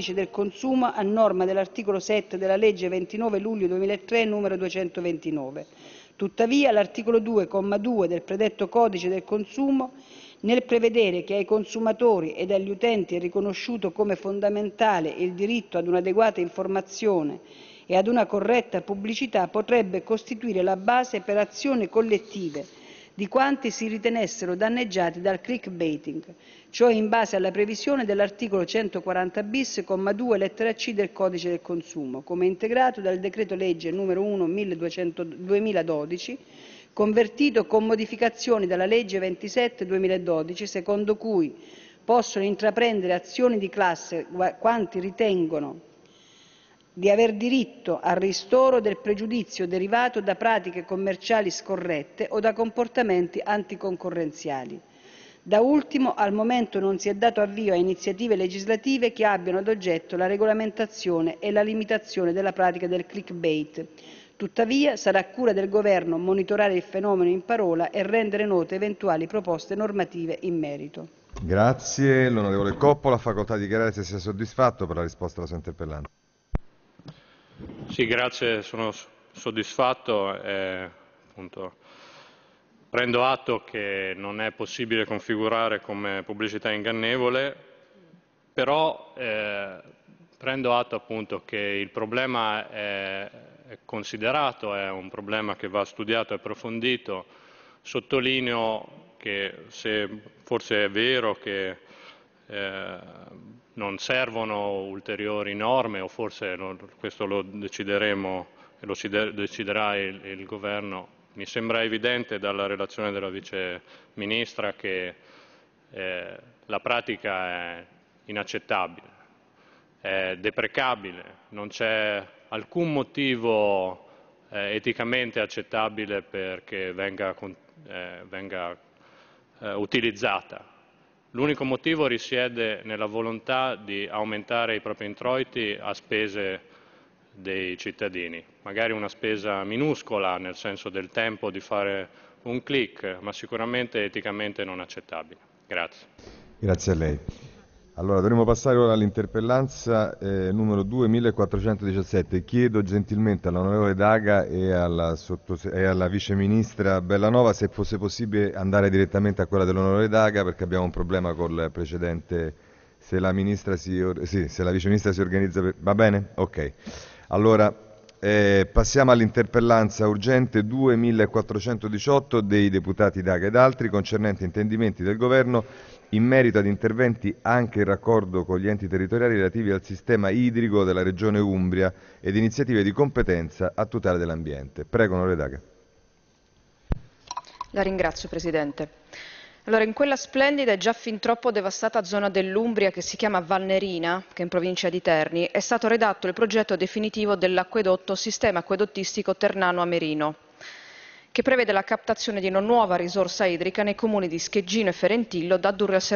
codice del consumo a norma dell'articolo 7 della legge 29 luglio 2003, n. 229. Tuttavia, l'articolo 2, comma 2, del predetto codice del consumo, nel prevedere che ai consumatori ed agli utenti è riconosciuto come fondamentale il diritto ad un'adeguata informazione e ad una corretta pubblicità, potrebbe costituire la base per azioni collettive di quanti si ritenessero danneggiati dal clickbaiting, cioè in base alla previsione dell'articolo 140 bis, comma 2, lettera C del Codice del consumo, come integrato dal decreto legge numero 1 2012, convertito con modificazioni dalla legge 27 2012, secondo cui possono intraprendere azioni di classe quanti ritengono di aver diritto al ristoro del pregiudizio derivato da pratiche commerciali scorrette o da comportamenti anticoncorrenziali. Da ultimo, al momento non si è dato avvio a iniziative legislative che abbiano ad oggetto la regolamentazione e la limitazione della pratica del clickbait. Tuttavia, sarà cura del Governo monitorare il fenomeno in parola e rendere note eventuali proposte normative in merito. Grazie. L'onorevole Coppola, facoltà di dichiarare se sia soddisfatto per la risposta alla sua interpellanza. Sì, grazie, sono soddisfatto e appunto, prendo atto che non è possibile configurare come pubblicità ingannevole, però eh, prendo atto appunto, che il problema è, è considerato, è un problema che va studiato e approfondito. Sottolineo che se forse è vero che eh, non servono ulteriori norme o forse questo lo decideremo e lo deciderà il, il, governo. Mi sembra evidente dalla relazione della Vice Ministra che eh, la pratica è inaccettabile, è deprecabile, non c'è alcun motivo eh, eticamente accettabile perché venga, eh, venga eh, utilizzata L'unico motivo risiede nella volontà di aumentare i propri introiti a spese dei cittadini, magari una spesa minuscola nel senso del tempo di fare un click, ma sicuramente eticamente non accettabile. Grazie. Grazie a lei. Allora, dovremmo passare ora all'interpellanza eh, numero 2417. Chiedo gentilmente all'onorevole Daga e alla, sottose- e alla viceministra Bellanova se fosse possibile andare direttamente a quella dell'onorevole Daga perché abbiamo un problema col precedente. Se la, si or- sì, se la viceministra si organizza, per- va bene? Ok. Allora, eh, passiamo all'interpellanza urgente 2418 dei deputati Daga ed altri concernente intendimenti del Governo in merito ad interventi anche in raccordo con gli enti territoriali relativi al sistema idrico della Regione Umbria ed iniziative di competenza a tutela dell'ambiente. Prego, onore Daga. La ringrazio, Presidente. Allora, in quella splendida e già fin troppo devastata zona dell'Umbria che si chiama Valnerina, che è in provincia di Terni, è stato redatto il progetto definitivo dell'acquedotto Sistema Acquedottistico Ternano-Amerino, che prevede la captazione di una nuova risorsa idrica nei comuni di Scheggino e Ferentillo da addurre al servizio